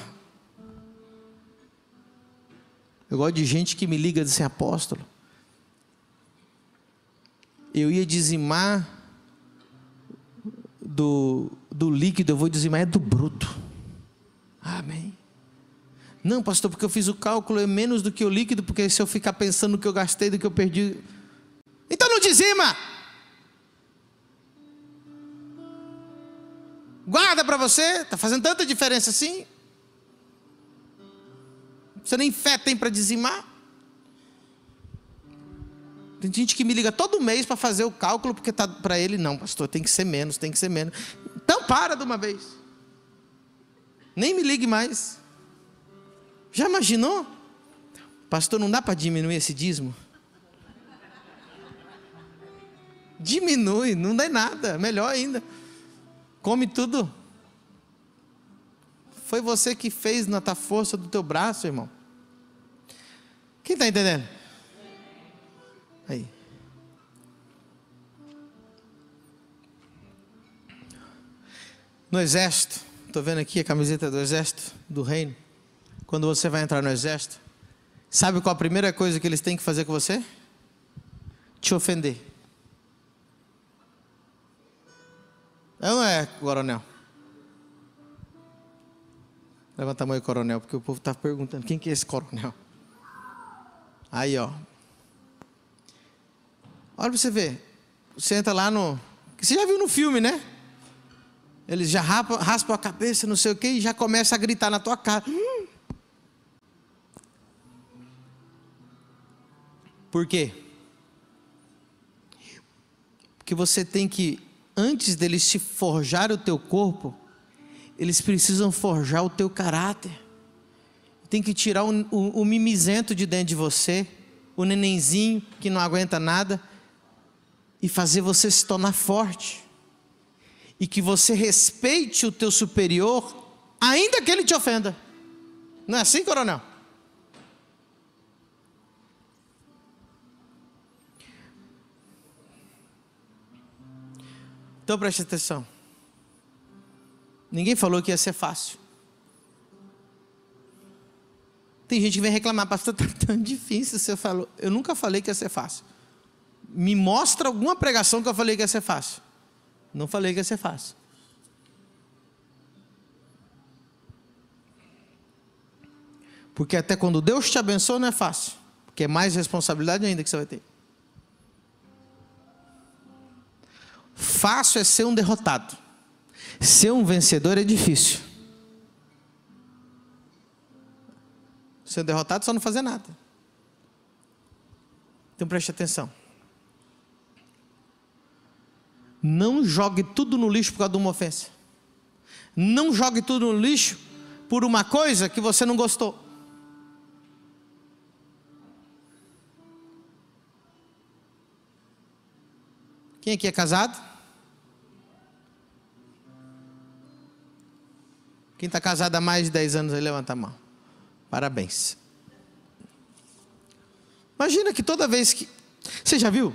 Eu gosto de gente que me liga de ser apóstolo. Eu ia dizimar do, do líquido, eu vou dizimar é do bruto. Amém. Não, pastor, porque eu fiz o cálculo, é menos do que o líquido, porque se eu ficar pensando no que eu gastei, do que eu perdi. Então não dizima! Guarda para você, está fazendo tanta diferença assim. Você nem fé tem para dizimar. Tem gente que me liga todo mês para fazer o cálculo, porque tá para ele, não, pastor, tem que ser menos, tem que ser menos. Então para de uma vez. Nem me ligue mais. Já imaginou? Pastor, não dá para diminuir esse dízimo? Diminui, não dá nada, melhor ainda. Come tudo. Foi você que fez na tua força do teu braço, irmão. Quem está entendendo? Aí. No exército, estou vendo aqui a camiseta do exército do reino. Quando você vai entrar no exército, sabe qual a primeira coisa que eles têm que fazer com você? Te ofender. É não é, coronel? Levanta a mão aí, coronel, porque o povo está perguntando: quem que é esse coronel? Aí, ó. Olha pra você ver. Você entra lá no. Você já viu no filme, né? Eles já rapam, raspam a cabeça, não sei o quê, e já começa a gritar na tua cara. Por quê? Porque você tem que antes deles te forjar o teu corpo, eles precisam forjar o teu caráter. Tem que tirar o, o, o mimizento de dentro de você, o nenenzinho que não aguenta nada, e fazer você se tornar forte. E que você respeite o teu superior, ainda que ele te ofenda. Não é assim, coronel? Então preste atenção. Ninguém falou que ia ser fácil. Tem gente que vem reclamar, pastor, está (laughs) tão difícil. Você falou, eu nunca falei que ia ser fácil. Me mostra alguma pregação que eu falei que ia ser fácil. Não falei que ia ser fácil. Porque até quando Deus te abençoa não é fácil. Porque é mais responsabilidade ainda que você vai ter. Fácil é ser um derrotado. Ser um vencedor é difícil. Ser um derrotado é só não fazer nada. Então preste atenção. Não jogue tudo no lixo por causa de uma ofensa. Não jogue tudo no lixo por uma coisa que você não gostou. Quem aqui é casado? Quem está casado há mais de 10 anos levanta a mão. Parabéns. Imagina que toda vez que. Você já viu?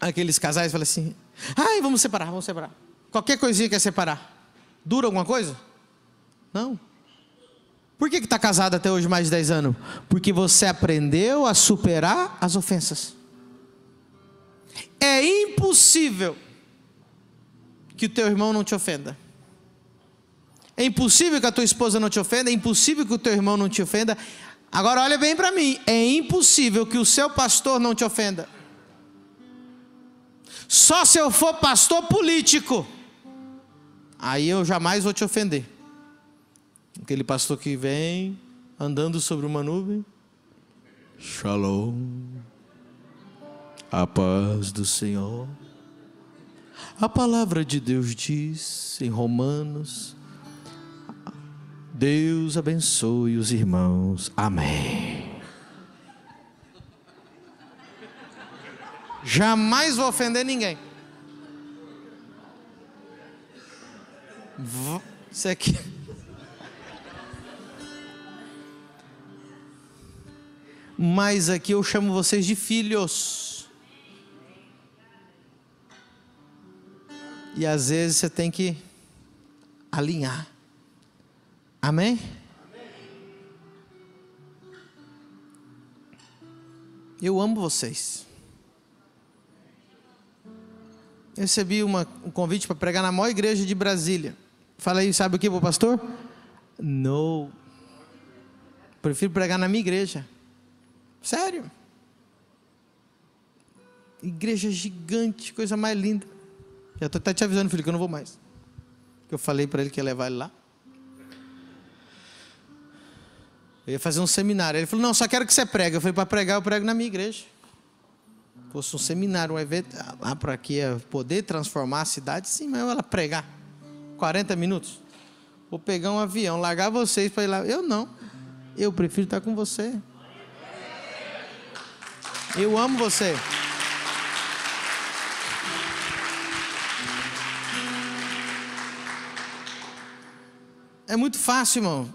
Aqueles casais falam assim: ai, vamos separar, vamos separar. Qualquer coisinha quer separar. Dura alguma coisa? Não. Por que está casado até hoje mais de 10 anos? Porque você aprendeu a superar as ofensas. É impossível que o teu irmão não te ofenda. É impossível que a tua esposa não te ofenda, é impossível que o teu irmão não te ofenda. Agora olha bem para mim, é impossível que o seu pastor não te ofenda. Só se eu for pastor político, aí eu jamais vou te ofender. Aquele pastor que vem andando sobre uma nuvem. Shalom. A paz do Senhor. A palavra de Deus diz em Romanos Deus abençoe os irmãos. Amém. Jamais vou ofender ninguém. Isso aqui. Mas aqui eu chamo vocês de filhos. E às vezes você tem que alinhar. Amém? Eu amo vocês. Eu recebi uma, um convite para pregar na maior igreja de Brasília. Falei, sabe o que, pastor? Não. Prefiro pregar na minha igreja. Sério. Igreja gigante, coisa mais linda. Já estou até te avisando, filho, que eu não vou mais. Eu falei para ele que ia levar ele lá. Eu ia fazer um seminário. Ele falou: Não, só quero que você pregue. Eu falei: Para pregar, eu prego na minha igreja. Fosse um seminário, um evento, ah, lá para que é poder transformar a cidade, sim, mas eu ia pregar. 40 minutos. Vou pegar um avião, largar vocês para ir lá. Eu não. Eu prefiro estar com você. Eu amo você. É muito fácil, irmão.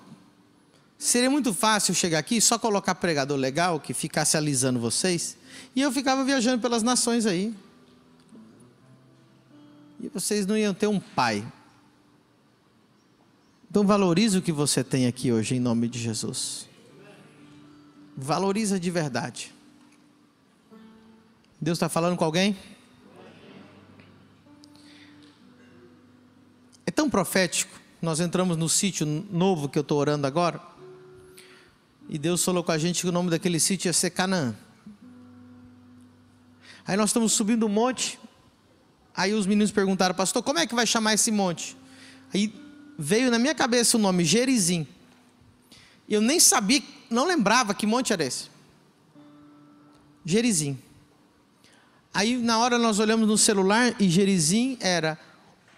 Seria muito fácil chegar aqui e só colocar pregador legal que ficasse alisando vocês. E eu ficava viajando pelas nações aí. E vocês não iam ter um pai. Então valorize o que você tem aqui hoje em nome de Jesus. Valoriza de verdade. Deus está falando com alguém? É tão profético. Nós entramos no sítio novo que eu estou orando agora. E Deus falou com a gente que o nome daquele sítio ia ser Canaã. Aí nós estamos subindo um monte. Aí os meninos perguntaram, pastor, como é que vai chamar esse monte? Aí veio na minha cabeça o nome Gerizim. Eu nem sabia, não lembrava que monte era esse. Gerizim. Aí na hora nós olhamos no celular e Gerizim era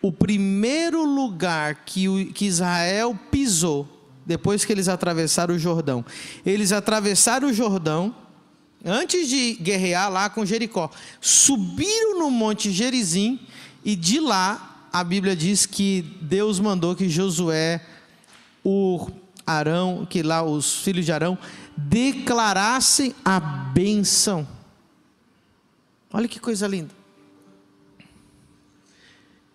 o primeiro lugar que, que Israel pisou depois que eles atravessaram o Jordão. Eles atravessaram o Jordão antes de guerrear lá com Jericó. Subiram no monte Gerizim e de lá a Bíblia diz que Deus mandou que Josué, o Arão, que lá os filhos de Arão declarassem a benção. Olha que coisa linda.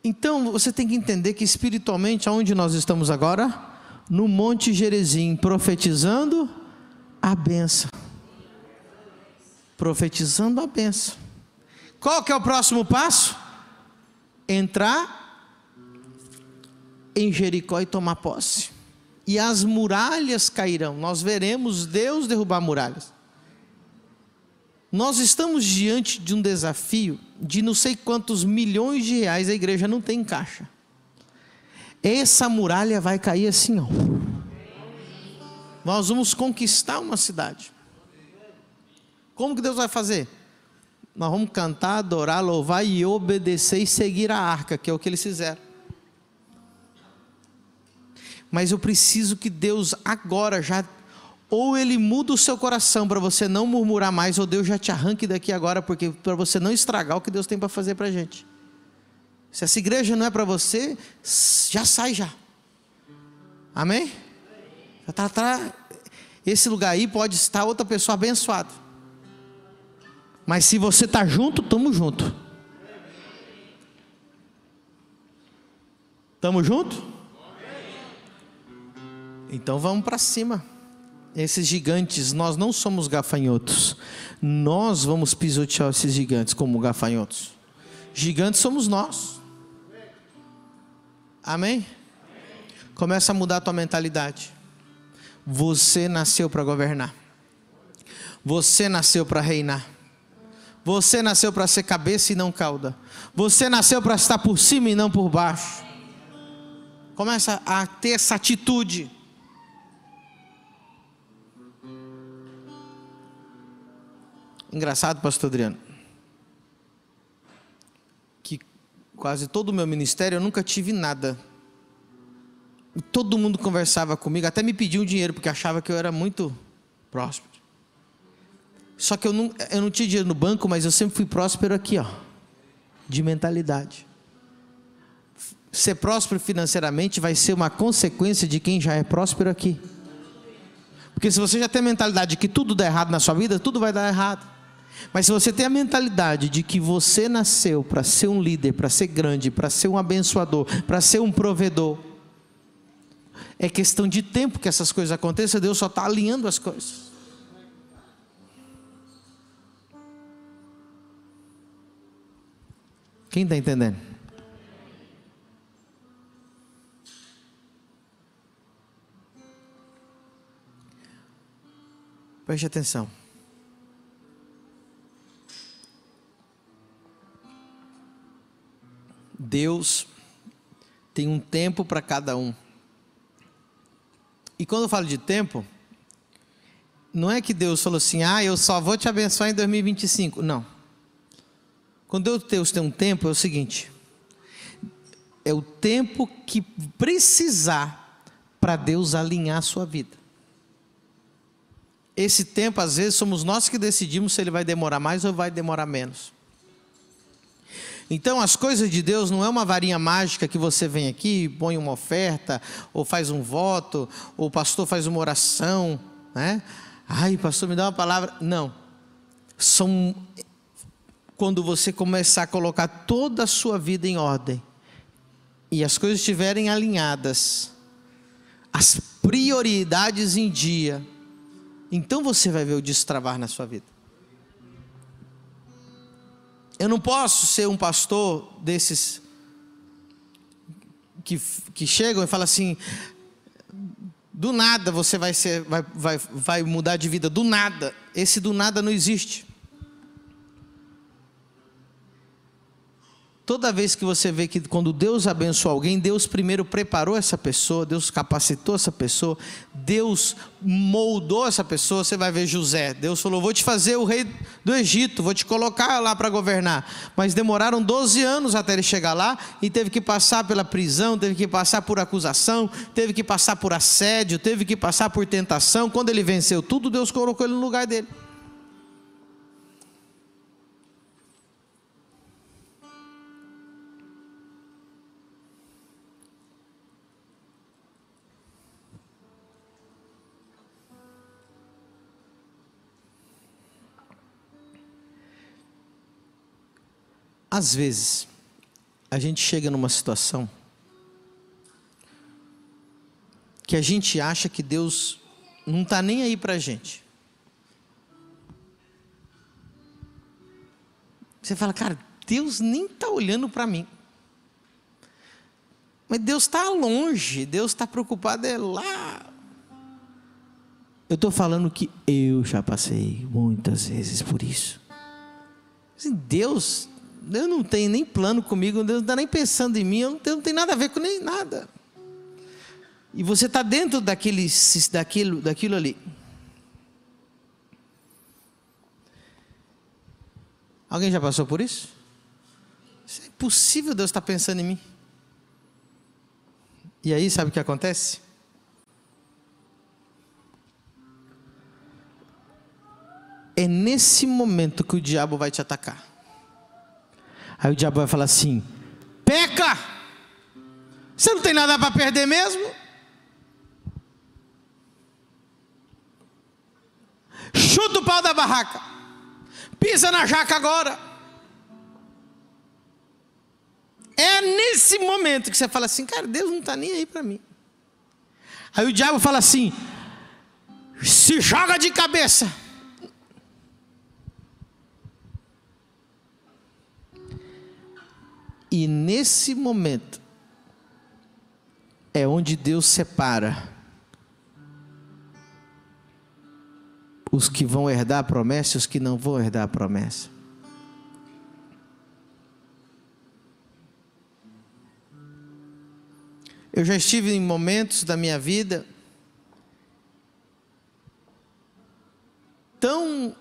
Então você tem que entender que espiritualmente, aonde nós estamos agora? no Monte Gerizim, profetizando a benção. Profetizando a benção. Qual que é o próximo passo? Entrar em Jericó e tomar posse. E as muralhas cairão. Nós veremos Deus derrubar muralhas. Nós estamos diante de um desafio de não sei quantos milhões de reais a igreja não tem em caixa essa muralha vai cair assim, ó. Nós vamos conquistar uma cidade. Como que Deus vai fazer? Nós vamos cantar, adorar, louvar e obedecer e seguir a arca, que é o que eles fizeram. Mas eu preciso que Deus agora já ou ele muda o seu coração para você não murmurar mais, ou Deus já te arranque daqui agora, porque para você não estragar o que Deus tem para fazer para a gente. Se essa igreja não é para você, já sai já. Amém? Já tá, tá, esse lugar aí pode estar outra pessoa abençoada. Mas se você tá junto, tamo junto. Tamo junto? Então vamos para cima esses gigantes, nós não somos gafanhotos. Nós vamos pisotear esses gigantes como gafanhotos. Gigantes somos nós. Amém? Começa a mudar a tua mentalidade. Você nasceu para governar. Você nasceu para reinar. Você nasceu para ser cabeça e não cauda. Você nasceu para estar por cima e não por baixo. Começa a ter essa atitude. Engraçado, pastor Adriano. quase todo o meu ministério, eu nunca tive nada. E todo mundo conversava comigo, até me pediam dinheiro, porque achava que eu era muito próspero. Só que eu não, eu não tinha dinheiro no banco, mas eu sempre fui próspero aqui, ó. De mentalidade. Ser próspero financeiramente vai ser uma consequência de quem já é próspero aqui. Porque se você já tem a mentalidade que tudo dá errado na sua vida, tudo vai dar errado. Mas se você tem a mentalidade de que você nasceu para ser um líder, para ser grande, para ser um abençoador, para ser um provedor, é questão de tempo que essas coisas aconteçam, Deus só está alinhando as coisas. Quem está entendendo? Preste atenção. Deus tem um tempo para cada um. E quando eu falo de tempo, não é que Deus falou assim, ah, eu só vou te abençoar em 2025. Não. Quando Deus tem um tempo, é o seguinte: é o tempo que precisar para Deus alinhar a sua vida. Esse tempo, às vezes, somos nós que decidimos se ele vai demorar mais ou vai demorar menos. Então, as coisas de Deus não é uma varinha mágica que você vem aqui, põe uma oferta, ou faz um voto, ou o pastor faz uma oração, né? Ai, pastor, me dá uma palavra. Não. São quando você começar a colocar toda a sua vida em ordem e as coisas estiverem alinhadas, as prioridades em dia, então você vai ver o destravar na sua vida. Eu não posso ser um pastor desses que, que chegam e falam assim: do nada você vai, ser, vai, vai, vai mudar de vida, do nada. Esse do nada não existe. Toda vez que você vê que quando Deus abençoa alguém, Deus primeiro preparou essa pessoa, Deus capacitou essa pessoa, Deus moldou essa pessoa. Você vai ver José. Deus falou: Vou te fazer o rei do Egito, vou te colocar lá para governar. Mas demoraram 12 anos até ele chegar lá e teve que passar pela prisão, teve que passar por acusação, teve que passar por assédio, teve que passar por tentação. Quando ele venceu tudo, Deus colocou ele no lugar dele. Às vezes, a gente chega numa situação que a gente acha que Deus não está nem aí para a gente. Você fala, cara, Deus nem está olhando para mim. Mas Deus está longe, Deus está preocupado é lá. Eu estou falando que eu já passei muitas vezes por isso. Deus Deus não tem nem plano comigo, Deus não está nem pensando em mim, eu não, Deus não tem nada a ver com nem nada. E você está dentro daquele, daquilo, daquilo ali. Alguém já passou por isso? Isso é impossível Deus estar tá pensando em mim. E aí, sabe o que acontece? É nesse momento que o diabo vai te atacar. Aí o diabo vai falar assim: peca! Você não tem nada para perder mesmo? Chuta o pau da barraca, pisa na jaca agora. É nesse momento que você fala assim, cara, Deus não está nem aí para mim. Aí o diabo fala assim: se joga de cabeça. E nesse momento é onde Deus separa os que vão herdar a promessa e os que não vão herdar a promessa. Eu já estive em momentos da minha vida tão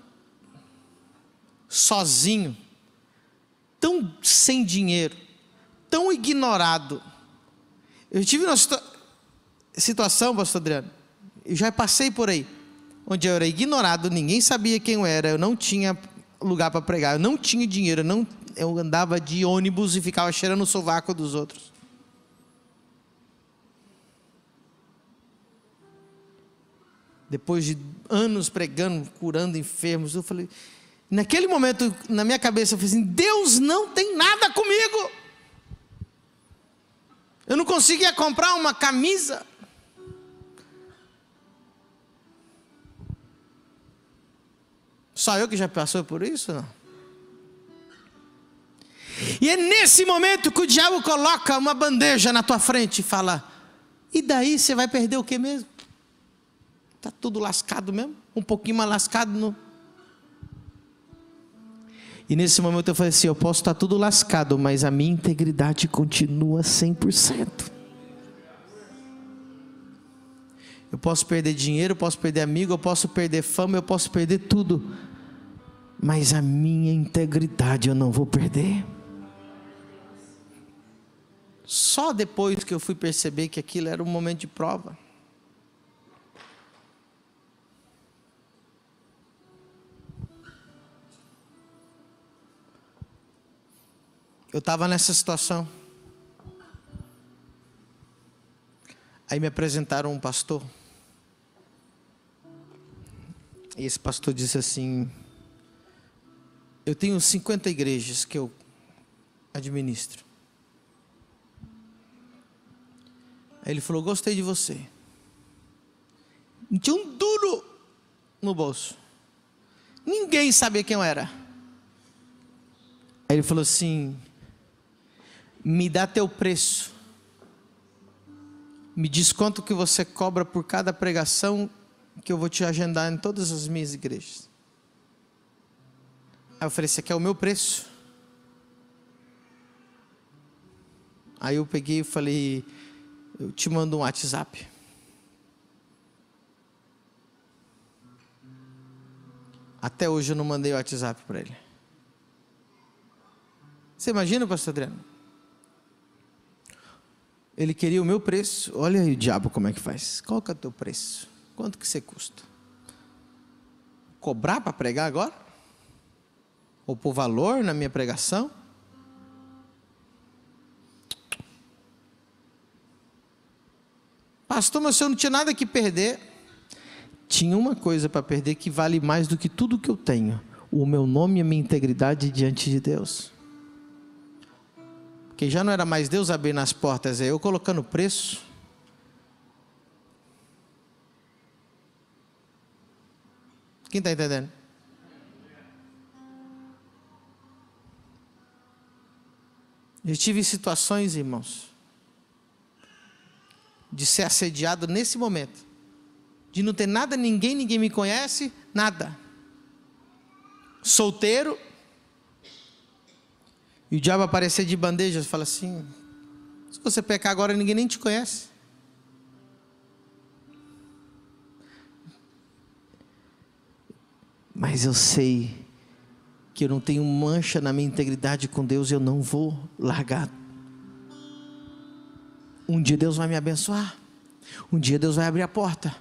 sozinho tão sem dinheiro, tão ignorado. Eu tive uma situa situação, pastor Adriano, eu já passei por aí, onde eu era ignorado, ninguém sabia quem eu era, eu não tinha lugar para pregar, eu não tinha dinheiro, eu, não, eu andava de ônibus e ficava cheirando o sovaco dos outros. Depois de anos pregando, curando enfermos, eu falei, Naquele momento, na minha cabeça, eu falei assim: Deus não tem nada comigo. Eu não conseguia comprar uma camisa. Só eu que já passou por isso? Não. E é nesse momento que o diabo coloca uma bandeja na tua frente e fala: e daí você vai perder o que mesmo? Está tudo lascado mesmo? Um pouquinho mais lascado no, e nesse momento eu falei assim: eu posso estar tudo lascado, mas a minha integridade continua 100%. Eu posso perder dinheiro, eu posso perder amigo, eu posso perder fama, eu posso perder tudo, mas a minha integridade eu não vou perder. Só depois que eu fui perceber que aquilo era um momento de prova. Eu estava nessa situação. Aí me apresentaram um pastor. E esse pastor disse assim: Eu tenho 50 igrejas que eu administro. Aí ele falou: Gostei de você. Não tinha um duro no bolso. Ninguém sabia quem eu era. Aí ele falou assim: me dá teu preço. Me diz quanto que você cobra por cada pregação que eu vou te agendar em todas as minhas igrejas. Aí eu falei, esse aqui é o meu preço. Aí eu peguei e falei, eu te mando um WhatsApp. Até hoje eu não mandei o WhatsApp para ele. Você imagina, pastor Adriano? Ele queria o meu preço. Olha aí o diabo como é que faz. Qual que é o teu preço? Quanto que você custa? Cobrar para pregar agora? Ou por valor na minha pregação? Pastor, mas o senhor não tinha nada que perder. Tinha uma coisa para perder que vale mais do que tudo que eu tenho: o meu nome e a minha integridade diante de Deus que já não era mais Deus abrindo as portas, é eu colocando preço. Quem está entendendo? Eu tive situações, irmãos, de ser assediado nesse momento, de não ter nada, ninguém, ninguém me conhece, nada. Solteiro, e o diabo aparecer de bandeja e fala assim: se você pecar agora, ninguém nem te conhece. Mas eu sei que eu não tenho mancha na minha integridade com Deus, eu não vou largar. Um dia Deus vai me abençoar. Um dia Deus vai abrir a porta.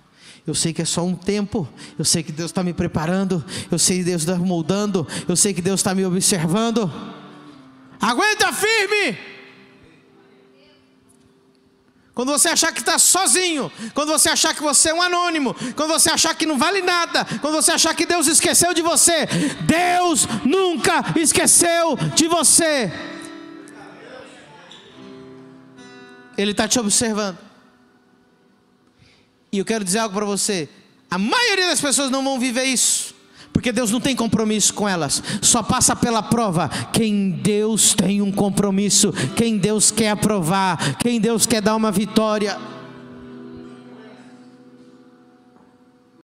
Eu sei que é só um tempo. Eu sei que Deus está me preparando. Eu sei que Deus está moldando. Eu sei que Deus está me observando. Aguenta firme. Quando você achar que está sozinho, quando você achar que você é um anônimo, quando você achar que não vale nada, quando você achar que Deus esqueceu de você, Deus nunca esqueceu de você. Ele está te observando. E eu quero dizer algo para você: a maioria das pessoas não vão viver isso porque Deus não tem compromisso com elas, só passa pela prova. Quem Deus tem um compromisso, quem Deus quer aprovar, quem Deus quer dar uma vitória.